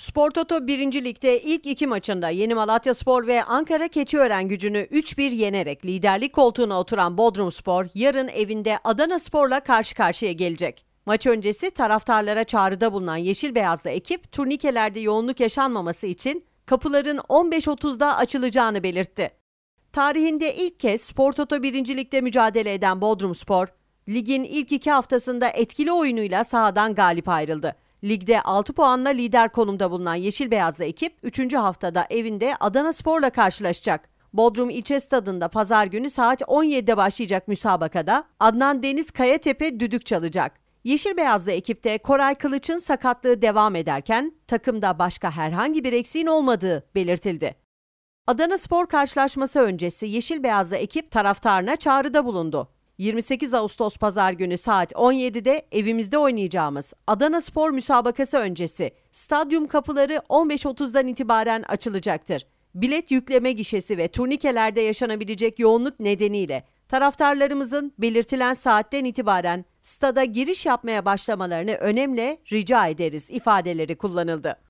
Spor Toto 1. Lig'de ilk iki maçında Yeni Malatya Spor ve Ankara Keçiören gücünü 3-1 yenerek liderlik koltuğuna oturan Bodrum Spor yarın evinde Adana Spor'la karşı karşıya gelecek. Maç öncesi taraftarlara çağrıda bulunan Yeşil Beyazlı ekip turnikelerde yoğunluk yaşanmaması için kapıların 15.30'da açılacağını belirtti. Tarihinde ilk kez Spor Toto 1. Lig'de mücadele eden Bodrum Spor, ligin ilk iki haftasında etkili oyunuyla sahadan galip ayrıldı. Ligde 6 puanla lider konumda bulunan Yeşil Beyazlı ekip 3. haftada evinde Adana Spor'la karşılaşacak. Bodrum İlçe Stadı'nda pazar günü saat 17'de başlayacak müsabakada Adnan Deniz Kayatepe düdük çalacak. Yeşil Beyazlı ekipte Koray Kılıç'ın sakatlığı devam ederken takımda başka herhangi bir eksiğin olmadığı belirtildi. Adana Spor karşılaşması öncesi Yeşil Beyazlı ekip taraftarına çağrıda bulundu. 28 Ağustos Pazar günü saat 17'de evimizde oynayacağımız Adana Spor müsabakası öncesi stadyum kapıları 15.30'dan itibaren açılacaktır. Bilet yükleme gişesi ve turnikelerde yaşanabilecek yoğunluk nedeniyle taraftarlarımızın belirtilen saatten itibaren stada giriş yapmaya başlamalarını önemli rica ederiz ifadeleri kullanıldı.